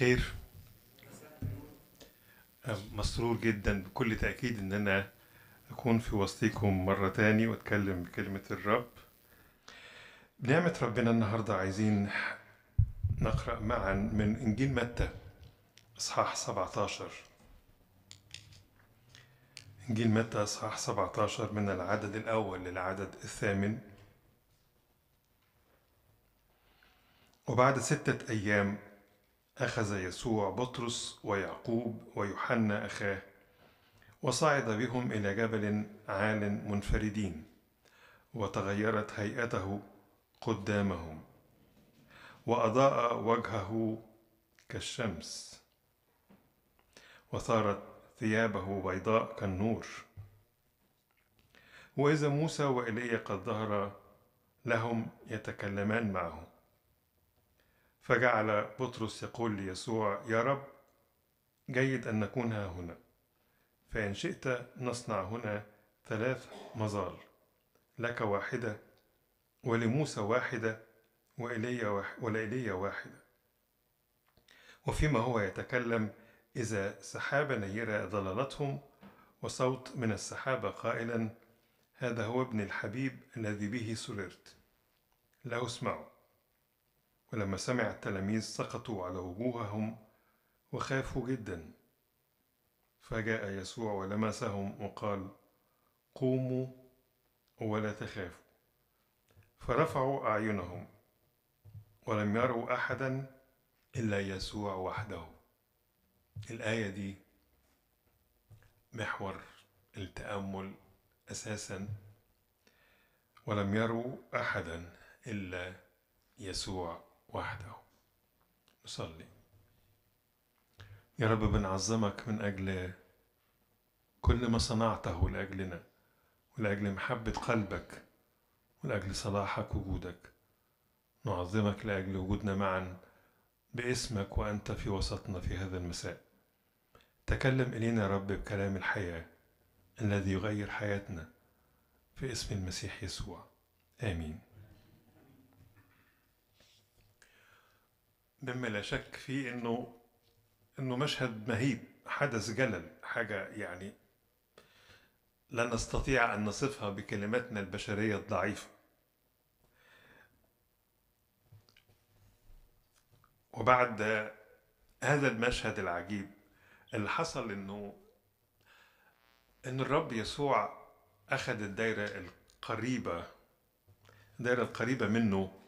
الخير مسرور جدا بكل تأكيد ان انا اكون في وسطكم مرة تاني واتكلم بكلمة الرب بنعمة ربنا النهاردة عايزين نقرأ معا من انجيل متى اصحاح 17 انجيل متى اصحاح 17 من العدد الاول للعدد الثامن وبعد ستة أيام أخذ يسوع بطرس ويعقوب ويوحنا أخاه وصعد بهم إلى جبل عال منفردين وتغيرت هيئته قدامهم وأضاء وجهه كالشمس وصارت ثيابه بيضاء كالنور وإذا موسى وإيليا قد ظهر لهم يتكلمان معه فجعل بطرس يقول ليسوع يا رب جيد أن نكون ها هنا فإن شئت نصنع هنا ثلاث مزار لك واحدة ولموسى واحدة وإلي ولإلي واحدة وفيما هو يتكلم إذا سحابة نيرة ضللتهم وصوت من السحابة قائلا هذا هو ابن الحبيب الذي به سررت لا اسمعوا فلما سمع التلاميذ سقطوا على وجوههم وخافوا جدا فجاء يسوع ولمسهم وقال قوموا ولا تخافوا فرفعوا أعينهم ولم يروا أحدا إلا يسوع وحده الآية دي محور التأمل أساسا ولم يروا أحدا إلا يسوع وحده نصلي يا رب بنعظمك من أجل كل ما صنعته لأجلنا ولأجل محبة قلبك ولأجل صلاحك وجودك نعظمك لأجل وجودنا معا باسمك وأنت في وسطنا في هذا المساء تكلم إلينا يا رب بكلام الحياة الذي يغير حياتنا في اسم المسيح يسوع آمين مما لا شك فيه انه انه مشهد مهيب حدث جلل حاجه يعني لا نستطيع ان نصفها بكلماتنا البشريه الضعيفه وبعد هذا المشهد العجيب اللي حصل انه ان الرب يسوع اخذ الدايره القريبه الدايره القريبه منه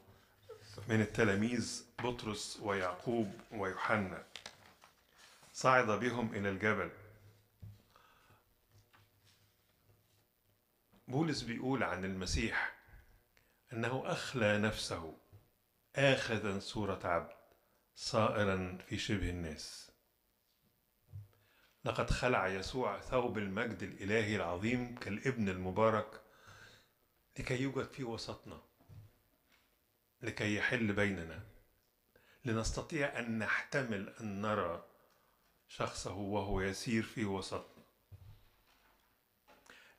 من التلاميذ بطرس ويعقوب ويوحنا صعد بهم إلى الجبل بولس بيقول عن المسيح أنه أخلى نفسه آخذا صورة عبد صائرا في شبه الناس لقد خلع يسوع ثوب المجد الإلهي العظيم كالابن المبارك لكي يوجد في وسطنا لكي يحل بيننا لنستطيع أن نحتمل أن نرى شخصه وهو يسير في وسطنا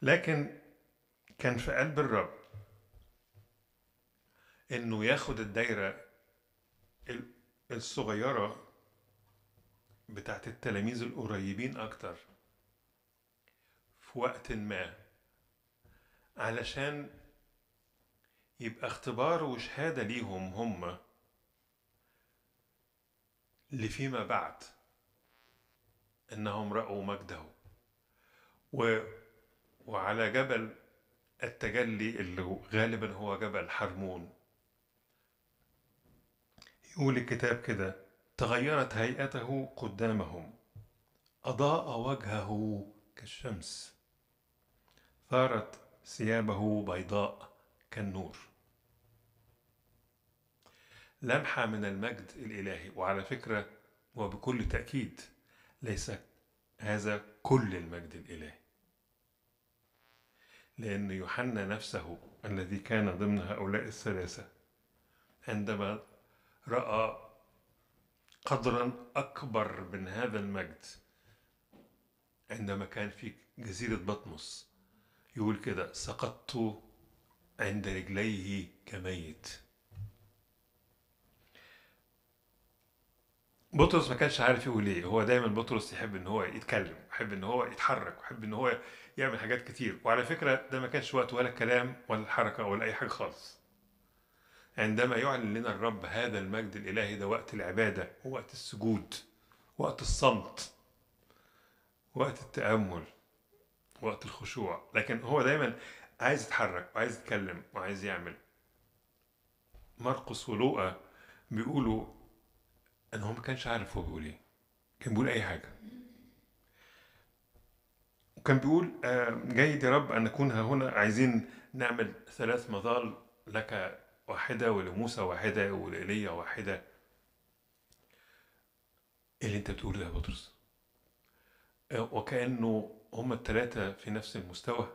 لكن كان في قلب الرب انه ياخد الدايره الصغيره بتاعت التلاميذ القريبين اكتر في وقت ما علشان يبقى اختبار وشهادة ليهم هم لفيما بعد انهم رأوا مجده و وعلى جبل التجلي اللي غالبا هو جبل حرمون يقول الكتاب كده تغيرت هيئته قدامهم أضاء وجهه كالشمس ثارت ثيابه بيضاء كالنور لمحة من المجد الإلهي وعلى فكرة وبكل تأكيد ليس هذا كل المجد الإلهي لأن يوحنا نفسه الذي كان ضمن هؤلاء الثلاثة عندما رأى قدرا أكبر من هذا المجد عندما كان في جزيرة بطمس يقول كده سقطت عند رجليه كميت بطرس ما كانش عارف يقول ايه هو دايما بطرس يحب ان هو يتكلم ويحب ان هو يتحرك ويحب ان هو يعمل حاجات كتير وعلى فكره ده ما كانش وقت ولا كلام ولا حركه ولا اي حاجه خالص عندما يعلن لنا الرب هذا المجد الالهي ده وقت العباده ووقت السجود وقت الصمت وقت التامل وقت الخشوع لكن هو دايما عايز يتحرك وعايز يتكلم وعايز يعمل مرقس ولوقا بيقولوا انا هو ما كانش عارف هو بيقول ايه كان بيقول اي حاجه وكان بيقول آه، جيد يا رب ان نكون هنا عايزين نعمل ثلاث مظال لك واحده ولموسى واحده ولايليا واحده ايه اللي انت بتقوله ده يا بطرس آه، وكانه هما الثلاثه في نفس المستوى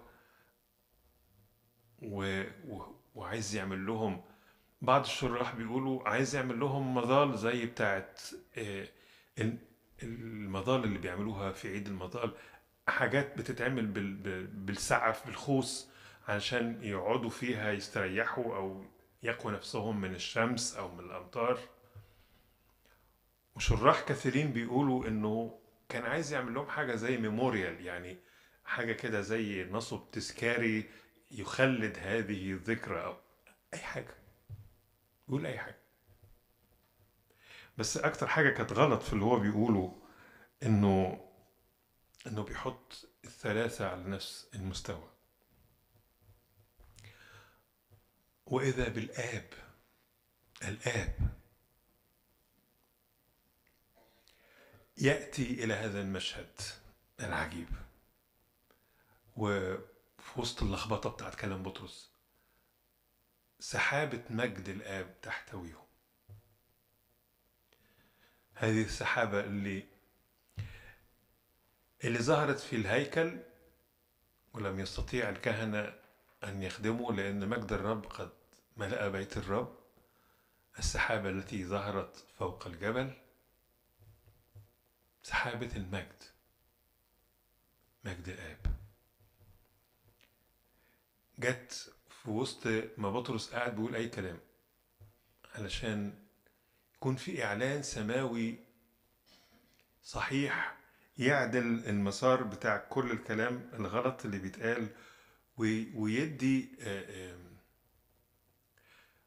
و... و... وعايز يعمل لهم بعض الشراح بيقولوا عايز يعمل لهم مظال زي بتاعت آه، المظال اللي بيعملوها في عيد المظال حاجات بتتعمل بالسعف بالخوص علشان يقعدوا فيها يستريحوا او يقوا نفسهم من الشمس او من الامطار وشراح كثيرين بيقولوا انه كان عايز يعمل لهم حاجه زي ميموريال يعني حاجه كده زي نصب تذكاري يخلد هذه الذكرى او اي حاجه يقول اي حاجه بس اكتر حاجه كانت غلط في اللي هو بيقوله انه انه بيحط الثلاثه على نفس المستوى واذا بالاب الاب ياتي الى هذا المشهد العجيب وفي وسط اللخبطه بتاعت كلام بطرس سحابة مجد الآب تحتويهم هذه السحابة اللي اللي ظهرت في الهيكل ولم يستطيع الكهنة أن يخدموا لأن مجد الرب قد ملأ بيت الرب السحابة التي ظهرت فوق الجبل سحابة المجد مجد الآب جت في وسط ما بطرس قاعد بيقول أي كلام علشان يكون في إعلان سماوي صحيح يعدل المسار بتاع كل الكلام الغلط اللي بيتقال ويدي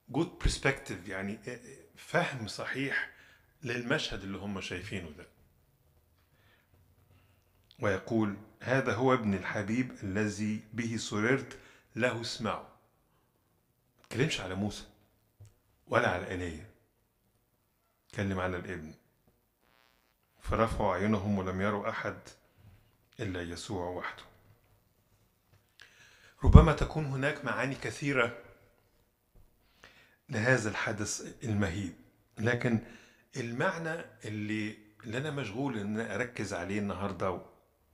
جود آه، برسبكتيف آه، يعني آه، فهم صحيح للمشهد اللي هم شايفينه ده ويقول هذا هو ابن الحبيب الذي به سررت له اسمعوا تكلمش على موسى ولا على ايليا تكلم على الابن فرفعوا عينهم ولم يروا احد الا يسوع وحده ربما تكون هناك معاني كثيره لهذا الحدث المهيب لكن المعنى اللي اللي انا مشغول ان اركز عليه النهارده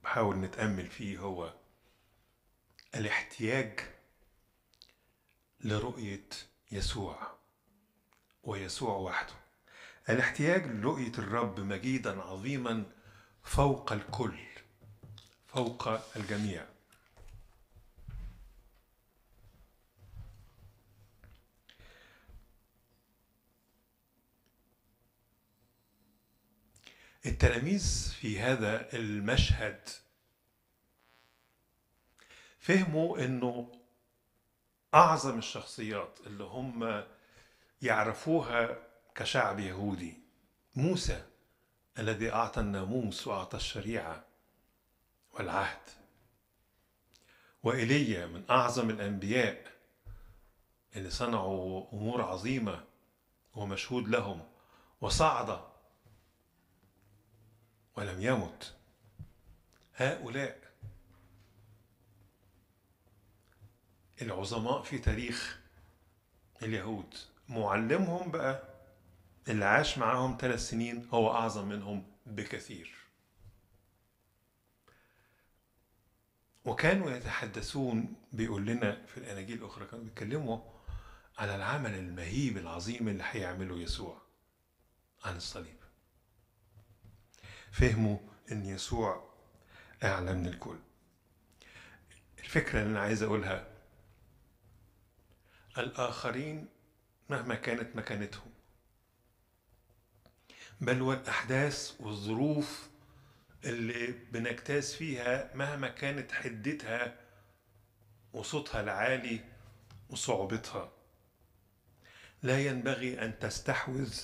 وبحاول نتامل فيه هو الاحتياج لرؤية يسوع ويسوع وحده الاحتياج لرؤية الرب مجيدا عظيما فوق الكل فوق الجميع التلاميذ في هذا المشهد فهموا انه اعظم الشخصيات اللي هم يعرفوها كشعب يهودي موسى الذي اعطى الناموس واعطى الشريعه والعهد وإيليا من أعظم الأنبياء اللي صنعوا أمور عظيمة ومشهود لهم وصعد ولم يمت هؤلاء العظماء في تاريخ اليهود معلمهم بقى اللي عاش معاهم ثلاث سنين هو أعظم منهم بكثير وكانوا يتحدثون بيقول لنا في الأناجيل الأخرى كانوا بيتكلموا على العمل المهيب العظيم اللي هيعمله يسوع عن الصليب فهموا ان يسوع اعلى من الكل الفكره اللي انا عايز اقولها الآخرين مهما كانت مكانتهم بل والأحداث والظروف اللي بنجتاز فيها مهما كانت حدتها وصوتها العالي وصعوبتها لا ينبغي أن تستحوذ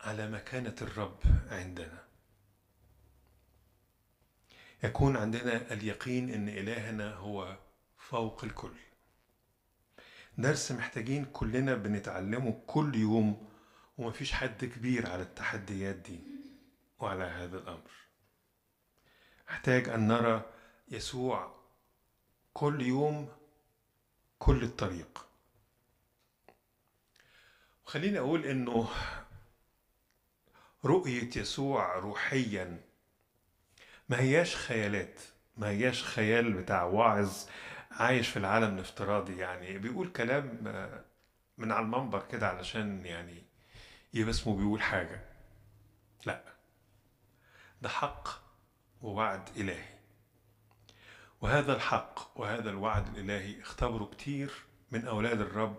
على مكانة الرب عندنا يكون عندنا اليقين أن إلهنا هو فوق الكل درس محتاجين كلنا بنتعلمه كل يوم ومفيش حد كبير على التحديات دي وعلى هذا الأمر احتاج أن نرى يسوع كل يوم كل الطريق خليني أقول إنه رؤية يسوع روحيا ما هياش خيالات ما هياش خيال بتاع واعظ عايش في العالم الافتراضي يعني بيقول كلام آه، من على المنبر كده علشان يعني يبقى اسمه بيقول حاجة لا ده حق ووعد إلهي وهذا الحق وهذا الوعد الإلهي اختبره كتير من أولاد الرب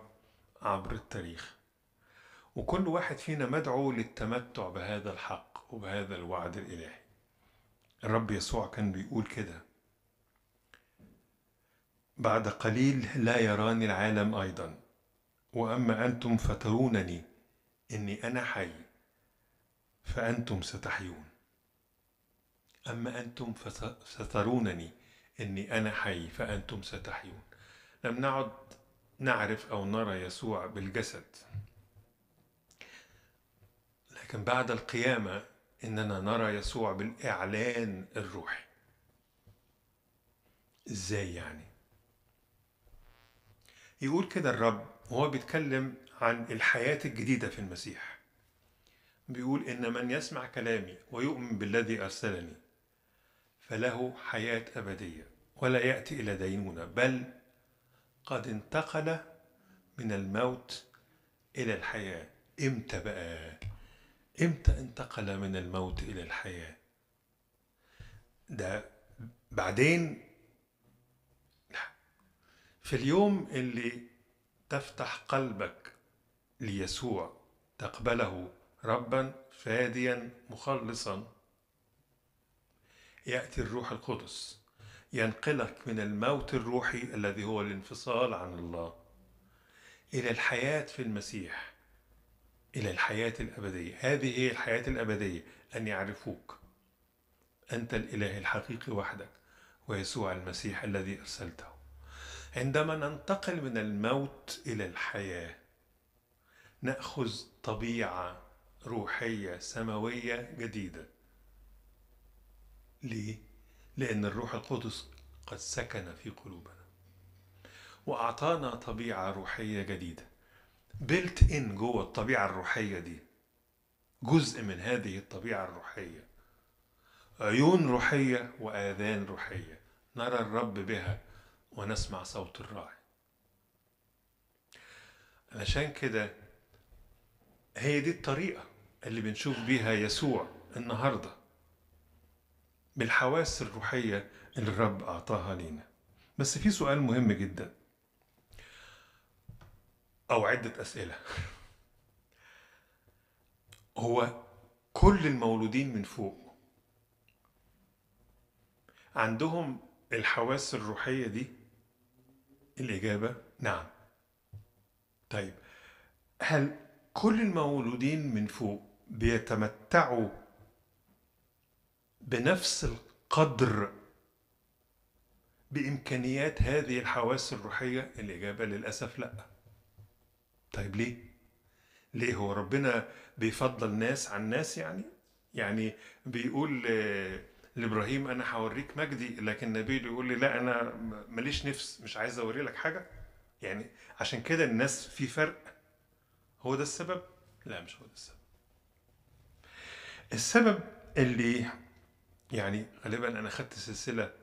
عبر التاريخ وكل واحد فينا مدعو للتمتع بهذا الحق وبهذا الوعد الإلهي الرب يسوع كان بيقول كده بعد قليل لا يراني العالم أيضا وأما أنتم فترونني إني أنا حي فأنتم ستحيون أما أنتم فسترونني إني أنا حي فأنتم ستحيون لم نعد نعرف أو نرى يسوع بالجسد لكن بعد القيامة إننا نرى يسوع بالإعلان الروحي إزاي يعني؟ يقول كده الرب وهو بيتكلم عن الحياة الجديدة في المسيح بيقول إن من يسمع كلامي ويؤمن بالذي أرسلني فله حياة أبدية ولا يأتي إلى دينونة بل قد انتقل من الموت إلى الحياة إمتى بقى؟ إمتى انتقل من الموت إلى الحياة؟ ده بعدين في اليوم اللي تفتح قلبك ليسوع تقبله ربا فاديا مخلصا ياتي الروح القدس ينقلك من الموت الروحي الذي هو الانفصال عن الله الى الحياه في المسيح الى الحياه الابديه هذه هي الحياه الابديه ان يعرفوك انت الاله الحقيقي وحدك ويسوع المسيح الذي ارسلته عندما ننتقل من الموت الى الحياه ناخذ طبيعه روحيه سماويه جديده ليه لان الروح القدس قد سكن في قلوبنا واعطانا طبيعه روحيه جديده بلت ان جوه الطبيعه الروحيه دي جزء من هذه الطبيعه الروحيه عيون روحيه واذان روحيه نرى الرب بها ونسمع صوت الراعي علشان كده هي دي الطريقة اللي بنشوف بيها يسوع النهاردة بالحواس الروحية اللي الرب أعطاها لينا بس في سؤال مهم جدا أو عدة أسئلة هو كل المولودين من فوق عندهم الحواس الروحية دي الإجابة نعم طيب هل كل المولودين من فوق بيتمتعوا بنفس القدر بإمكانيات هذه الحواس الروحية؟ الإجابة للأسف لأ. طيب ليه؟ ليه هو ربنا بيفضل ناس عن ناس يعني؟ يعني بيقول لابراهيم انا هوريك مجدي لكن نبيل يقول لي لا انا ماليش نفس مش عايز اوري لك حاجه يعني عشان كده الناس في فرق هو ده السبب لا مش هو ده السبب السبب اللي يعني غالبا انا خدت سلسله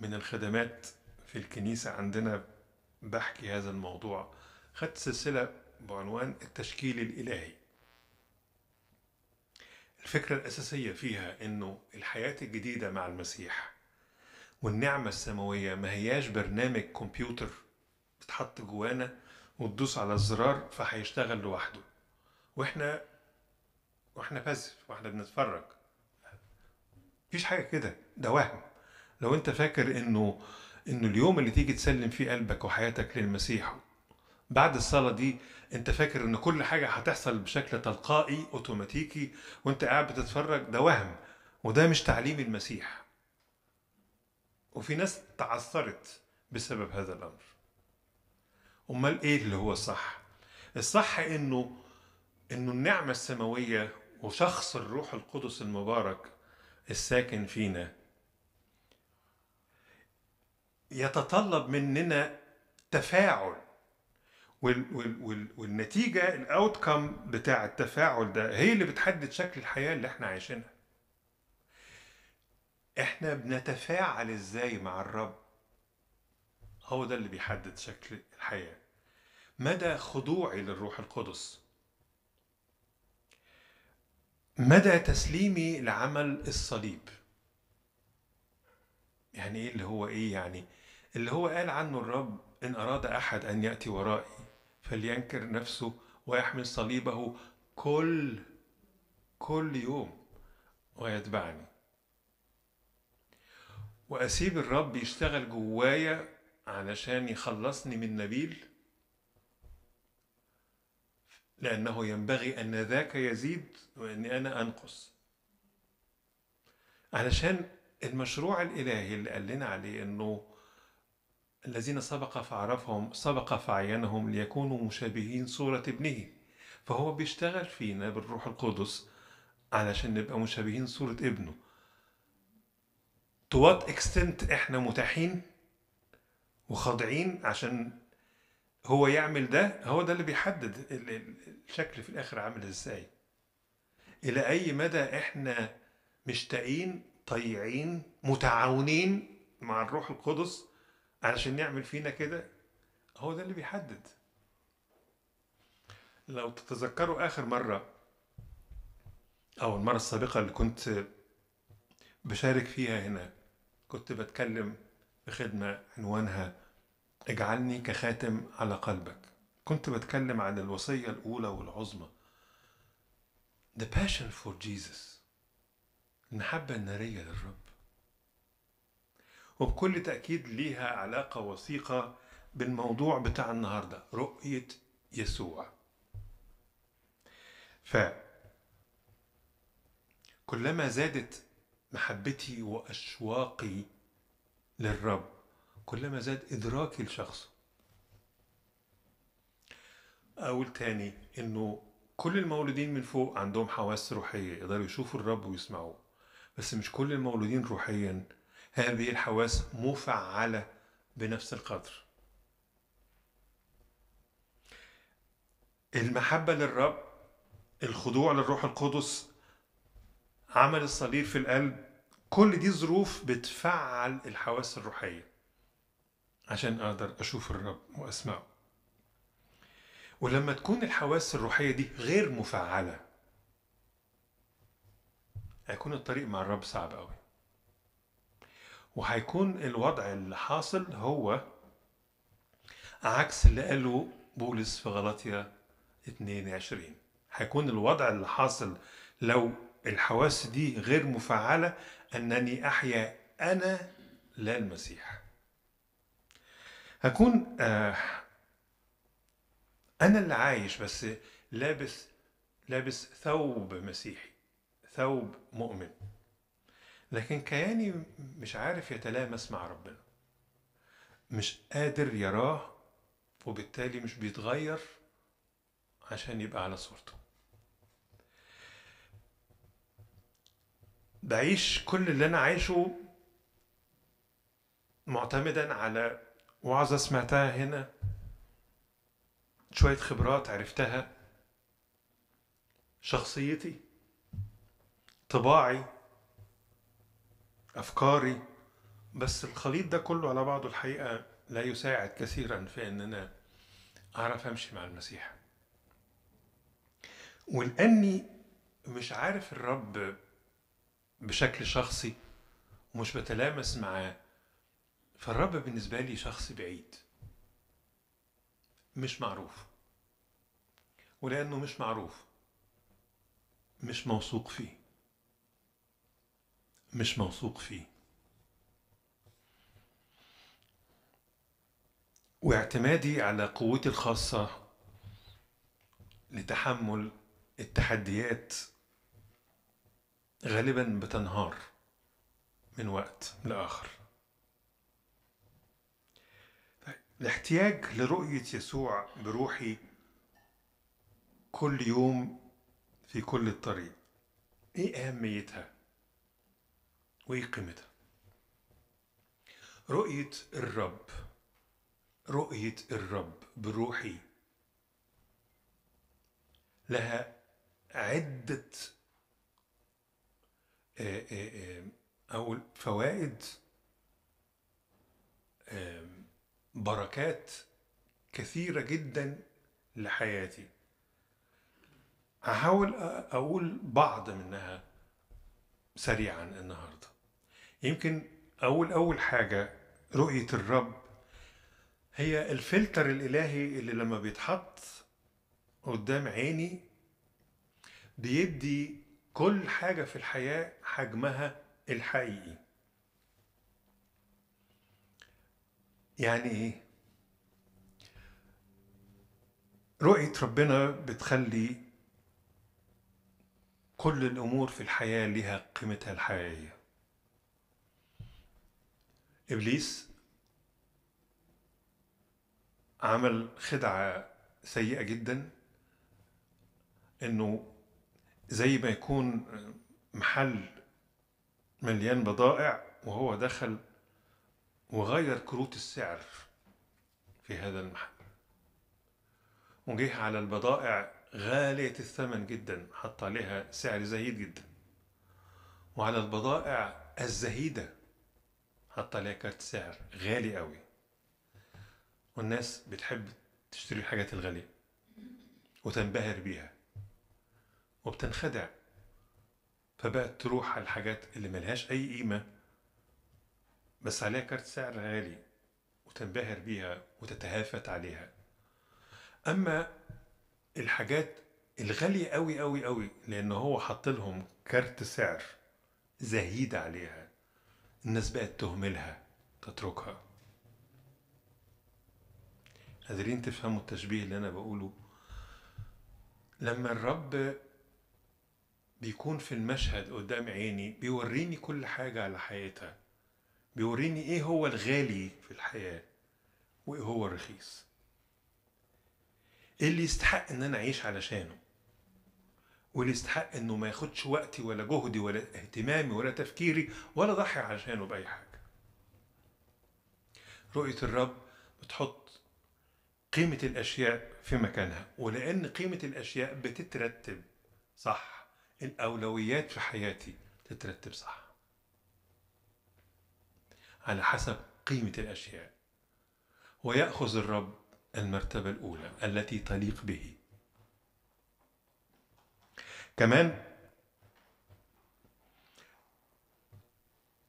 من الخدمات في الكنيسه عندنا بحكي هذا الموضوع خدت سلسله بعنوان التشكيل الالهي الفكرة الأساسية فيها إنه الحياة الجديدة مع المسيح والنعمة السماوية ما هياش برنامج كمبيوتر بتحط جوانا وتدوس على الزرار فهيشتغل لوحده واحنا واحنا بس واحنا بنتفرج مفيش حاجه كده ده وهم لو انت فاكر انه انه اليوم اللي تيجي تسلم فيه قلبك وحياتك للمسيح بعد الصلاة دي انت فاكر ان كل حاجة هتحصل بشكل تلقائي اوتوماتيكي وانت قاعد بتتفرج ده وهم وده مش تعليم المسيح وفي ناس تعثرت بسبب هذا الامر امال ايه اللي هو الصح الصح انه انه النعمة السماوية وشخص الروح القدس المبارك الساكن فينا يتطلب مننا تفاعل وال وال وال والنتيجه الاوتكم بتاع التفاعل ده هي اللي بتحدد شكل الحياه اللي احنا عايشينها احنا بنتفاعل ازاي مع الرب هو ده اللي بيحدد شكل الحياه مدى خضوعي للروح القدس مدى تسليمي لعمل الصليب يعني ايه اللي هو ايه يعني اللي هو قال عنه الرب ان اراد احد ان ياتي ورائي فلينكر نفسه ويحمل صليبه كل كل يوم ويتبعني وأسيب الرب يشتغل جوايا علشان يخلصني من نبيل لأنه ينبغي أن ذاك يزيد وأني أنا أنقص علشان المشروع الإلهي اللي قال لنا عليه أنه الذين سبق فعرفهم سبق فعينهم ليكونوا مشابهين صورة ابنه فهو بيشتغل فينا بالروح القدس علشان نبقى مشابهين صورة ابنه to what extent احنا متاحين وخاضعين عشان هو يعمل ده هو ده اللي بيحدد الشكل في الاخر عامل ازاي الى اي مدى احنا مشتاقين طيعين متعاونين مع الروح القدس علشان نعمل فينا كده هو ده اللي بيحدد لو تتذكروا آخر مرة أو المرة السابقة اللي كنت بشارك فيها هنا كنت بتكلم في خدمة عنوانها اجعلني كخاتم على قلبك كنت بتكلم عن الوصية الأولى والعظمى The passion for Jesus المحبة النارية للرب وبكل تأكيد ليها علاقة وثيقة بالموضوع بتاع النهاردة رؤية يسوع ف كلما زادت محبتي وأشواقي للرب كلما زاد إدراكي لشخصه أقول تاني إنه كل المولودين من فوق عندهم حواس روحية يقدروا يشوفوا الرب ويسمعوه بس مش كل المولودين روحيا هذه الحواس مفعلة بنفس القدر المحبة للرب الخضوع للروح القدس عمل الصليب في القلب كل دي ظروف بتفعل الحواس الروحية عشان أقدر أشوف الرب وأسمعه ولما تكون الحواس الروحية دي غير مفعلة هيكون الطريق مع الرب صعب قوي وهيكون الوضع اللي حاصل هو عكس اللي قاله بولس في غلطية 22 هيكون الوضع اللي حاصل لو الحواس دي غير مفعلة أنني أحيا أنا لا المسيح هكون آه أنا اللي عايش بس لابس لابس ثوب مسيحي ثوب مؤمن لكن كياني مش عارف يتلامس مع ربنا مش قادر يراه وبالتالي مش بيتغير عشان يبقى على صورته بعيش كل اللي انا عايشه معتمدا على وعظه سمعتها هنا شويه خبرات عرفتها شخصيتي طباعي أفكاري بس الخليط ده كله على بعضه الحقيقة لا يساعد كثيرا في أننا أعرف أمشي مع المسيح ولأني مش عارف الرب بشكل شخصي ومش بتلامس معاه فالرب بالنسبة لي شخص بعيد مش معروف ولأنه مش معروف مش موثوق فيه مش موثوق فيه واعتمادي على قوتي الخاصة لتحمل التحديات غالبا بتنهار من وقت لآخر طيب، الاحتياج لرؤية يسوع بروحي كل يوم في كل الطريق ايه أهميتها؟ ويقيمتها رؤية الرب رؤية الرب بروحي لها عدة أو آه، آه، آه، فوائد بركات كثيرة جدا لحياتي هحاول أقول بعض منها سريعا النهارده يمكن أول أول حاجة رؤية الرب هي الفلتر الإلهي اللي لما بيتحط قدام عيني بيدي كل حاجة في الحياة حجمها الحقيقي يعني إيه؟ رؤية ربنا بتخلي كل الأمور في الحياة لها قيمتها الحقيقية ابليس عمل خدعه سيئه جدا انه زي ما يكون محل مليان بضائع وهو دخل وغير كروت السعر في هذا المحل وجه على البضائع غالية الثمن جدا حط عليها سعر زهيد جدا وعلى البضائع الزهيدة حط عليها كارت سعر غالي قوي والناس بتحب تشتري الحاجات الغالية وتنبهر بيها وبتنخدع فبقت تروح على الحاجات اللي ملهاش أي قيمة بس عليها كارت سعر غالي وتنبهر بيها وتتهافت عليها أما الحاجات الغالية قوي قوي قوي لأن هو حط لهم كارت سعر زهيد عليها الناس بقت تهملها تتركها قادرين تفهموا التشبيه اللي انا بقوله لما الرب بيكون في المشهد قدام عيني بيوريني كل حاجة على حياتها بيوريني ايه هو الغالي في الحياة وايه هو الرخيص ايه اللي يستحق ان انا اعيش علشانه واللي يستحق انه ما ياخدش وقتي ولا جهدي ولا اهتمامي ولا تفكيري ولا ضحي عشانه باي حاجه رؤيه الرب بتحط قيمه الاشياء في مكانها ولان قيمه الاشياء بتترتب صح الاولويات في حياتي تترتب صح على حسب قيمه الاشياء وياخذ الرب المرتبه الاولى التي تليق به كمان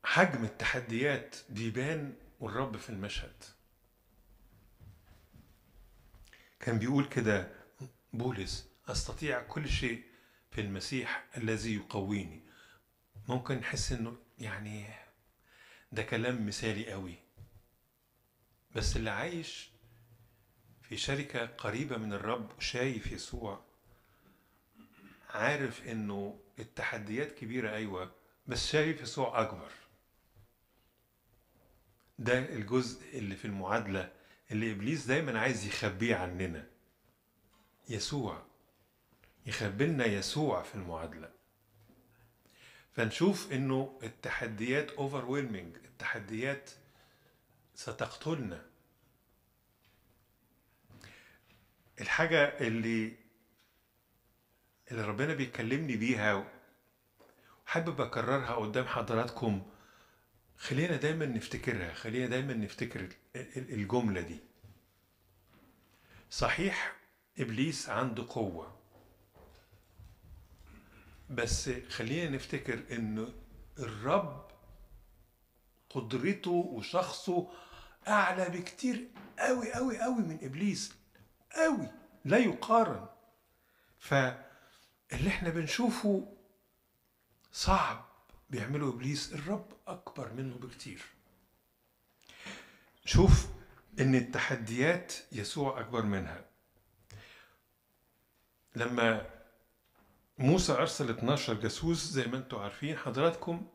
حجم التحديات بيبان والرب في المشهد كان بيقول كده بولس استطيع كل شيء في المسيح الذي يقويني ممكن نحس انه يعني ده كلام مثالي قوي بس اللي عايش في شركه قريبه من الرب وشايف يسوع عارف انه التحديات كبيره ايوه بس شايف يسوع اكبر ده الجزء اللي في المعادله اللي ابليس دايما عايز يخبيه عننا يسوع يخبي لنا يسوع في المعادله فنشوف انه التحديات اوفر التحديات ستقتلنا الحاجه اللي اللي ربنا بيكلمني بيها وحابب اكررها قدام حضراتكم خلينا دايما نفتكرها خلينا دايما نفتكر الجملة دي صحيح إبليس عنده قوة بس خلينا نفتكر إن الرب قدرته وشخصه أعلى بكتير أوي أوي أوي من إبليس أوي لا يقارن ف اللي احنا بنشوفه صعب بيعمله ابليس الرب اكبر منه بكتير شوف ان التحديات يسوع اكبر منها لما موسى ارسل 12 جاسوس زي ما انتم عارفين حضراتكم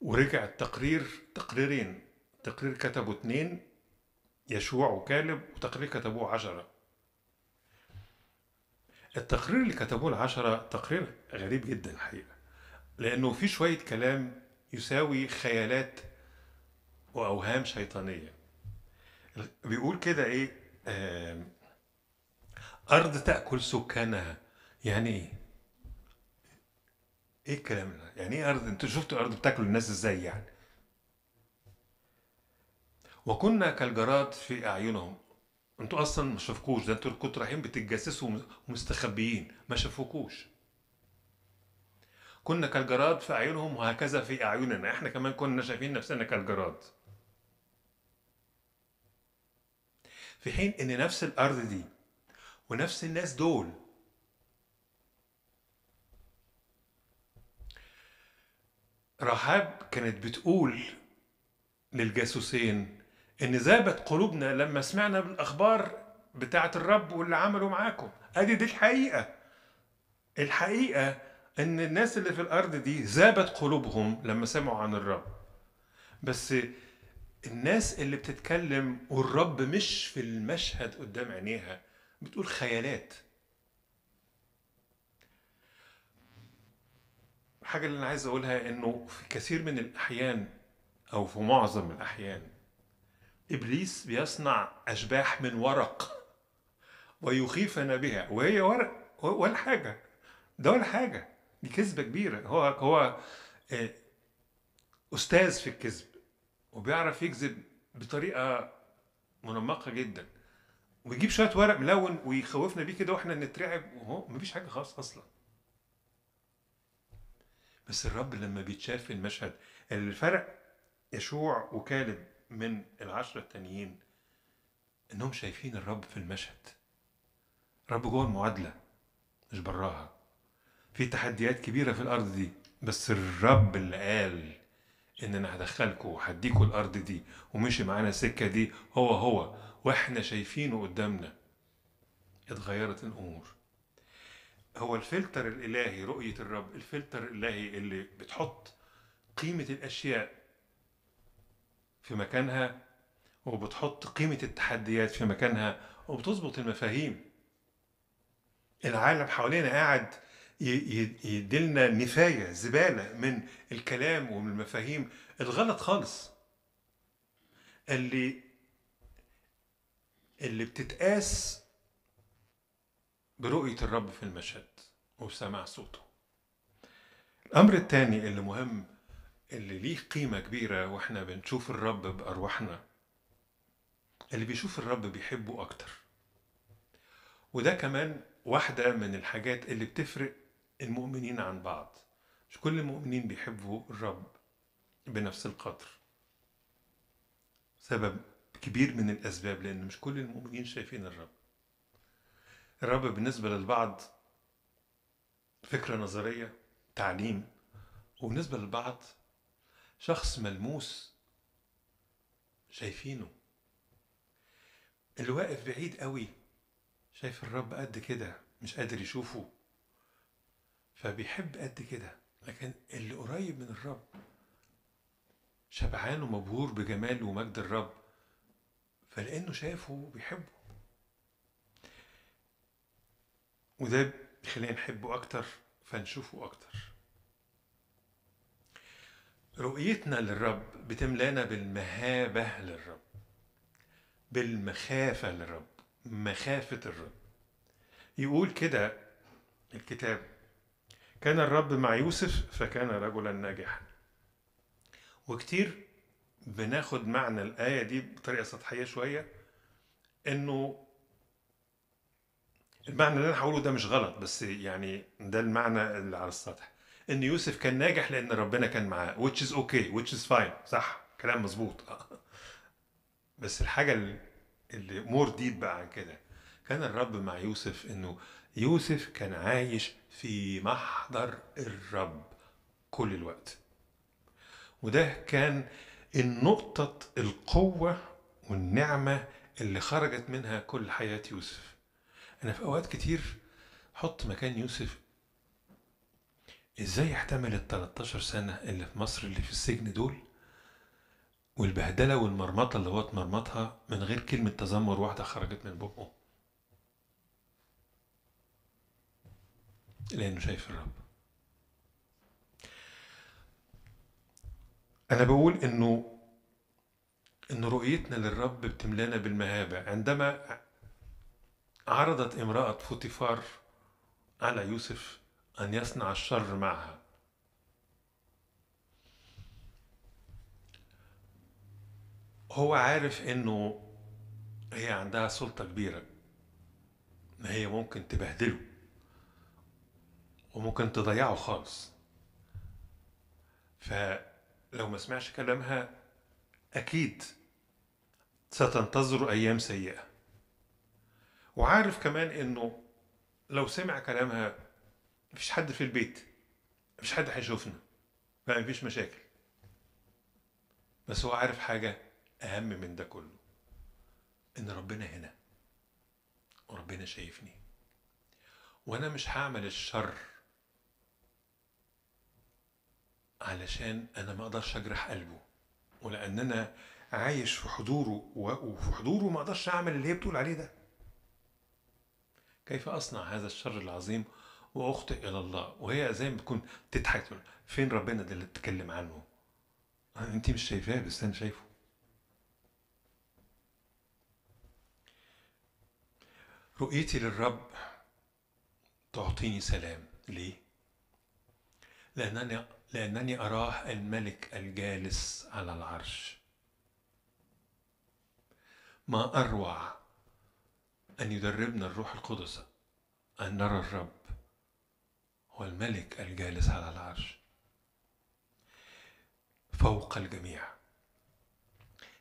ورجع التقرير تقريرين تقرير كتبه اتنين يشوع وكالب وتقرير كتبوه عشرة التقرير اللي كتبوه العشرة تقرير غريب جدا الحقيقة لأنه في شوية كلام يساوي خيالات وأوهام شيطانية بيقول كده إيه آه أرض تأكل سكانها يعني إيه؟ إيه الكلام ده؟ يعني إيه أرض؟ أنتوا شفتوا الأرض بتاكل الناس إزاي يعني؟ وكنا كالجراد في أعينهم انتوا اصلا ما شافكوش ده انتوا كنتوا رايحين بتتجسسوا ومستخبيين ما شافوكوش كنا كالجراد في اعينهم وهكذا في اعيننا احنا كمان كنا شايفين نفسنا كالجراد في حين ان نفس الارض دي ونفس الناس دول رحاب كانت بتقول للجاسوسين ان ذابت قلوبنا لما سمعنا بالاخبار بتاعه الرب واللي عمله معاكم ادي دي الحقيقه الحقيقه ان الناس اللي في الارض دي ذابت قلوبهم لما سمعوا عن الرب بس الناس اللي بتتكلم والرب مش في المشهد قدام عينيها بتقول خيالات الحاجة اللي أنا عايز أقولها إنه في كثير من الأحيان أو في معظم الأحيان إبليس بيصنع أشباح من ورق ويخيفنا بها وهي ورق ولا حاجة ده ولا حاجة دي كذبة كبيرة هو هو آه، أستاذ في الكذب وبيعرف يكذب بطريقة منمقة جدا ويجيب شوية ورق ملون ويخوفنا بيه كده واحنا نترعب وهو مفيش حاجة خالص أصلا بس الرب لما بيتشاف في المشهد الفرق يشوع وكالب من العشرة التانيين انهم شايفين الرب في المشهد الرب جوه المعادلة مش براها في تحديات كبيرة في الأرض دي بس الرب اللي قال ان انا هدخلكم وهديكم الارض دي ومشي معانا السكه دي هو هو واحنا شايفينه قدامنا اتغيرت الامور هو الفلتر الالهي رؤيه الرب الفلتر الالهي اللي بتحط قيمه الاشياء في مكانها وبتحط قيمة التحديات في مكانها وبتظبط المفاهيم العالم حوالينا قاعد يدلنا نفاية زبالة من الكلام ومن المفاهيم الغلط خالص اللي اللي بتتقاس برؤية الرب في المشهد وسماع صوته الأمر الثاني اللي مهم اللي ليه قيمة كبيرة واحنا بنشوف الرب بأرواحنا اللي بيشوف الرب بيحبه أكتر وده كمان واحدة من الحاجات اللي بتفرق المؤمنين عن بعض مش كل المؤمنين بيحبوا الرب بنفس القدر سبب كبير من الأسباب لأن مش كل المؤمنين شايفين الرب الرب بالنسبة للبعض فكرة نظرية تعليم وبالنسبة للبعض شخص ملموس شايفينه اللي واقف بعيد قوي شايف الرب قد كده مش قادر يشوفه فبيحب قد كده لكن اللي قريب من الرب شبعان ومبهور بجمال ومجد الرب فلأنه شافه بيحبه وده بيخلينا نحبه أكتر فنشوفه أكتر رؤيتنا للرب بتملانا بالمهابة للرب بالمخافة للرب مخافة الرب يقول كده الكتاب كان الرب مع يوسف فكان رجلا ناجحا وكتير بناخد معنى الآية دي بطريقة سطحية شوية إنه المعنى اللي أنا هقوله ده مش غلط بس يعني ده المعنى اللي على السطح ان يوسف كان ناجح لان ربنا كان معاه which is okay which is fine صح كلام مظبوط بس الحاجه اللي مور ديب بقى عن كده كان الرب مع يوسف انه يوسف كان عايش في محضر الرب كل الوقت وده كان النقطة القوة والنعمة اللي خرجت منها كل حياة يوسف أنا في أوقات كتير حط مكان يوسف ازاي يحتمل ال 13 سنة اللي في مصر اللي في السجن دول والبهدلة والمرمطة اللي هو اتمرمطها من غير كلمة تذمر واحدة خرجت من بقه لأنه شايف الرب أنا بقول إنه إن رؤيتنا للرب بتملانا بالمهابة عندما عرضت امرأة فوتيفار على يوسف أن يصنع الشر معها هو عارف إنه هي عندها سلطة كبيرة إن هي ممكن تبهدله وممكن تضيعه خالص فلو ما سمعش كلامها أكيد ستنتظر أيام سيئة وعارف كمان إنه لو سمع كلامها مفيش حد في البيت مفيش حد هيشوفنا ما فيش مشاكل بس هو عارف حاجة أهم من ده كله إن ربنا هنا وربنا شايفني وأنا مش هعمل الشر علشان أنا ما أقدرش أجرح قلبه ولأن أنا عايش في حضوره وفي حضوره ما أقدرش أعمل اللي هي بتقول عليه ده كيف أصنع هذا الشر العظيم واخطئ الى الله وهي زي ما بتكون بتضحك تقول فين ربنا ده اللي بتتكلم عنه آه، انت مش شايفاه بس انا شايفه رؤيتي للرب تعطيني سلام ليه لانني لانني اراه الملك الجالس على العرش ما اروع ان يدربنا الروح القدس ان نرى الرب والملك الجالس على العرش فوق الجميع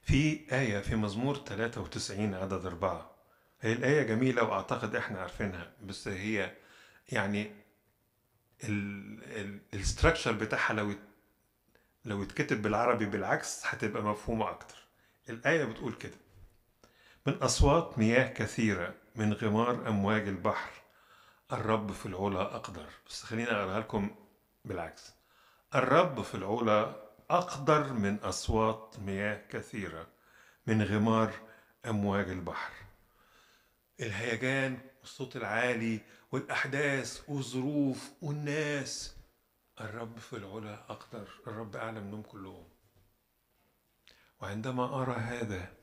في آية في مزمور 93 عدد أربعة هي الآية جميلة وأعتقد إحنا عارفينها بس هي يعني الستركشر بتاعها لو لو اتكتب بالعربي بالعكس هتبقى مفهومة أكتر الآية بتقول كده من أصوات مياه كثيرة من غمار أمواج البحر الرب في العلا أقدر بس خليني أقراها لكم بالعكس الرب في العلا أقدر من أصوات مياه كثيرة من غمار أمواج البحر الهيجان والصوت العالي والأحداث والظروف والناس الرب في العلا أقدر الرب أعلى منهم كلهم وعندما أرى هذا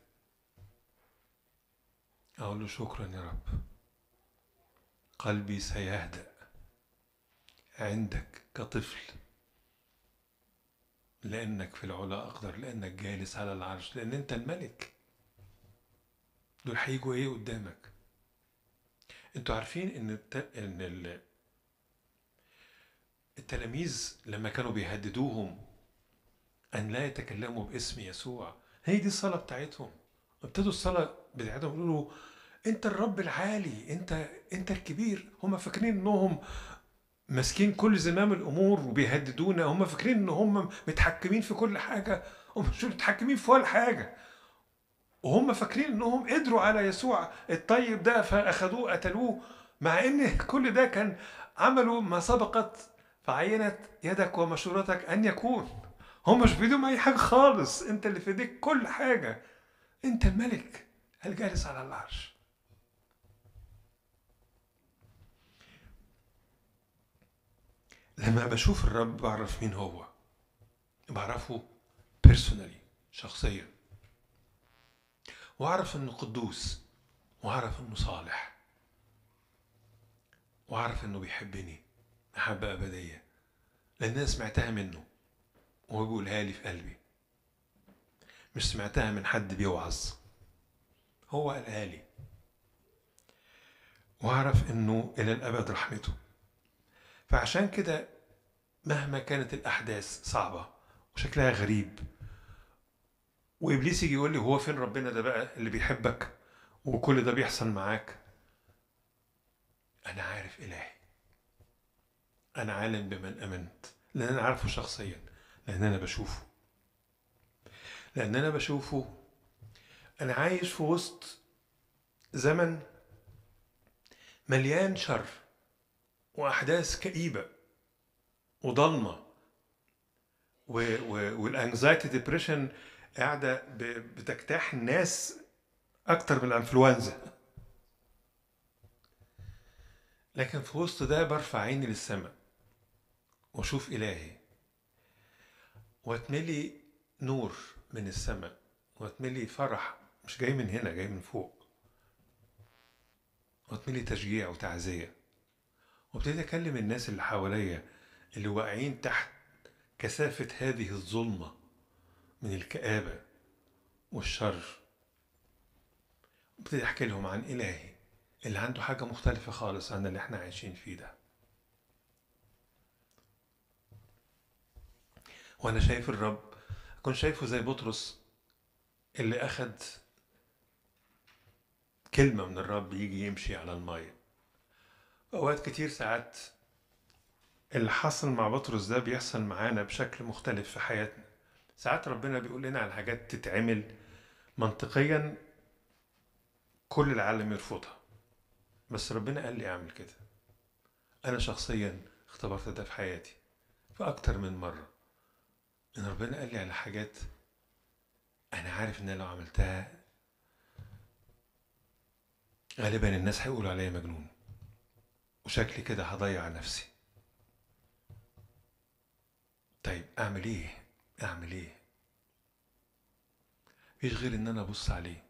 أقول له شكرا يا رب قلبي سيهدأ عندك كطفل لأنك في العلا أقدر لأنك جالس على العرش لأن أنت الملك دول هيجوا إيه قدامك أنتوا عارفين إن الت... إن ال... التلاميذ لما كانوا بيهددوهم أن لا يتكلموا باسم يسوع هي دي الصلاة بتاعتهم ابتدوا الصلاة بتاعتهم يقولوا انت الرب العالي انت انت الكبير هم فاكرين انهم ماسكين كل زمام الامور وبيهددونا هم فاكرين ان هم متحكمين في كل حاجه هم مش متحكمين في ولا حاجه وهم فاكرين انهم قدروا على يسوع الطيب ده فاخذوه قتلوه مع ان كل ده كان عملوا ما سبقت فعينت يدك ومشورتك ان يكون هم مش بايدهم اي حاجه خالص انت اللي في ايديك كل حاجه انت الملك الجالس على العرش لما بشوف الرب بعرف مين هو بعرفه بيرسونالي شخصيا واعرف انه قدوس واعرف انه صالح واعرف انه بيحبني محبة أبدية لأن أنا سمعتها منه وهو بيقولها لي في قلبي مش سمعتها من حد بيوعظ هو قالها لي واعرف انه الى الابد رحمته فعشان كده مهما كانت الأحداث صعبة وشكلها غريب وإبليس يجي يقول لي هو فين ربنا ده بقى اللي بيحبك وكل ده بيحصل معاك أنا عارف إلهي أنا عالم بمن آمنت لأن أنا عارفه شخصيا لأن أنا بشوفه لأن أنا بشوفه أنا عايش في وسط زمن مليان شر وأحداث كئيبة وضلمه والانكزايتي ديبريشن قاعده بتجتاح الناس اكتر من الانفلونزا لكن في وسط ده برفع عيني للسماء واشوف الهي واتملي نور من السماء واتملي فرح مش جاي من هنا جاي من فوق واتملي تشجيع وتعزيه وابتدي اكلم الناس اللي حواليا اللي واقعين تحت كثافة هذه الظلمة من الكآبة والشر وابتدي أحكي لهم عن إلهي اللي عنده حاجة مختلفة خالص عن اللي احنا عايشين فيه ده وأنا شايف الرب أكون شايفه زي بطرس اللي أخد كلمة من الرب يجي يمشي على المية أوقات كتير ساعات اللي حصل مع بطرس ده بيحصل معانا بشكل مختلف في حياتنا ساعات ربنا بيقول لنا على حاجات تتعمل منطقيا كل العالم يرفضها بس ربنا قال لي اعمل كده انا شخصيا اختبرت ده في حياتي في اكتر من مره ان ربنا قال لي على حاجات انا عارف ان لو عملتها غالبا الناس هيقولوا عليا مجنون وشكلي كده هضيع نفسي طيب اعمل ايه اعمل ايه مفيش غير ان انا ابص عليه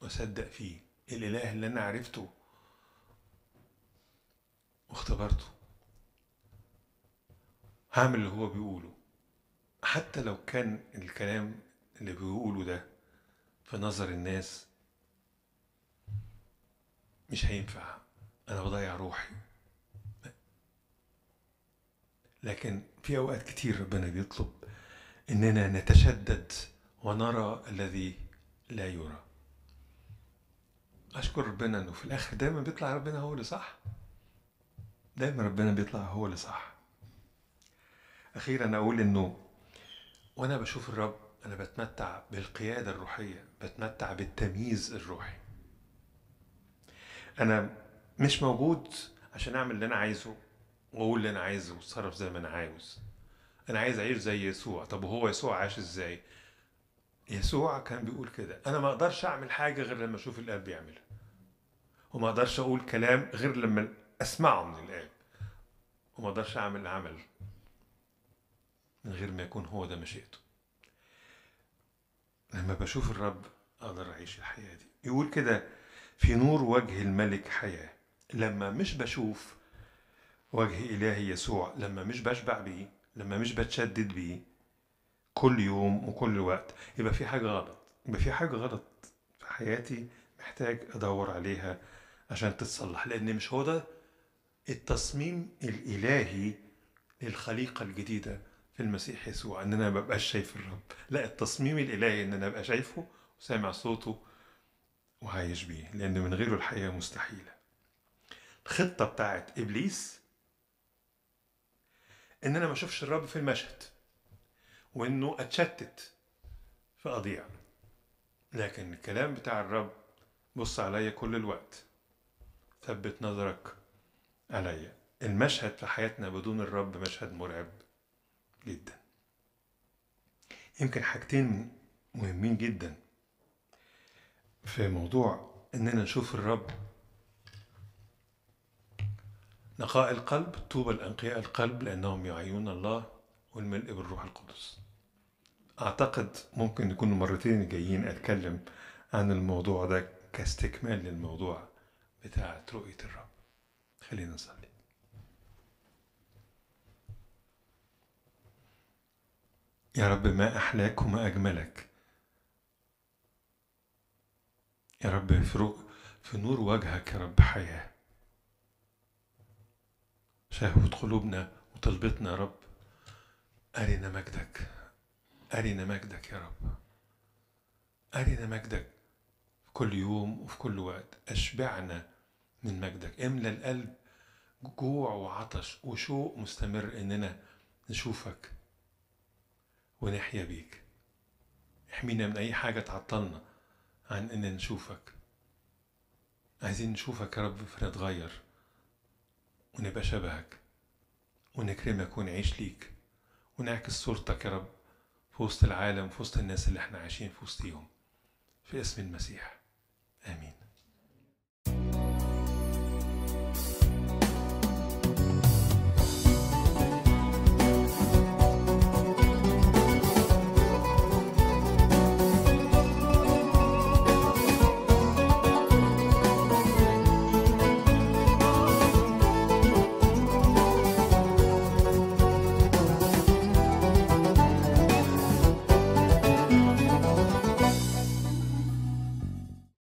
واصدق فيه الاله اللي انا عرفته واختبرته هعمل اللي هو بيقوله حتى لو كان الكلام اللي بيقوله ده في نظر الناس مش هينفع انا بضيع روحي لكن في اوقات كتير ربنا بيطلب اننا نتشدد ونرى الذي لا يرى اشكر ربنا انه في الاخر دايما بيطلع ربنا هو اللي صح دايما ربنا بيطلع هو اللي صح اخيرا اقول انه وانا بشوف الرب انا بتمتع بالقياده الروحيه بتمتع بالتمييز الروحي انا مش موجود عشان اعمل اللي انا عايزه واقول اللي انا عايزه واتصرف زي ما انا عاوز انا عايز اعيش زي يسوع طب وهو يسوع عاش ازاي يسوع كان بيقول كده انا ما اقدرش اعمل حاجه غير لما اشوف الاب بيعملها وما اقدرش اقول كلام غير لما اسمعه من الاب وما اقدرش اعمل عمل من غير ما يكون هو ده مشيئته لما بشوف الرب اقدر اعيش الحياه دي يقول كده في نور وجه الملك حياه لما مش بشوف وجه إلهي يسوع لما مش بشبع بيه لما مش بتشدد بيه كل يوم وكل وقت يبقى في حاجة غلط يبقى في حاجة غلط في حياتي محتاج أدور عليها عشان تتصلح لأن مش هو ده التصميم الإلهي للخليقة الجديدة في المسيح يسوع إن أنا مبقاش شايف الرب لا التصميم الإلهي إن أنا أبقى شايفه وسامع صوته وعايش بيه لأن من غيره الحياة مستحيلة الخطة بتاعت إبليس ان انا ما اشوفش الرب في المشهد وانه اتشتت فاضيع لكن الكلام بتاع الرب بص عليا كل الوقت ثبت نظرك عليا المشهد في حياتنا بدون الرب مشهد مرعب جدا يمكن حاجتين مهمين جدا في موضوع اننا نشوف الرب نقاء القلب طوبى لأنقياء القلب لأنهم يعيون الله والملء بالروح القدس أعتقد ممكن يكون المرتين الجايين أتكلم عن الموضوع ده كاستكمال للموضوع بتاع رؤية الرب خلينا نصلي يا رب ما أحلاك وما أجملك يا رب في, في نور وجهك يا رب حياه شهوت قلوبنا وطلبتنا يا رب أرنا مجدك أرنا مجدك يا رب أرنا مجدك في كل يوم وفي كل وقت أشبعنا من مجدك املى القلب جوع وعطش وشوق مستمر إننا نشوفك ونحيا بيك احمينا من أي حاجة تعطلنا عن إننا نشوفك عايزين نشوفك يا رب فنتغير ونبقى شبهك ونكرمك ونعيش ليك ونعكس صورتك يا رب في وسط العالم في وسط الناس اللي احنا عايشين في وسطيهم في اسم المسيح آمين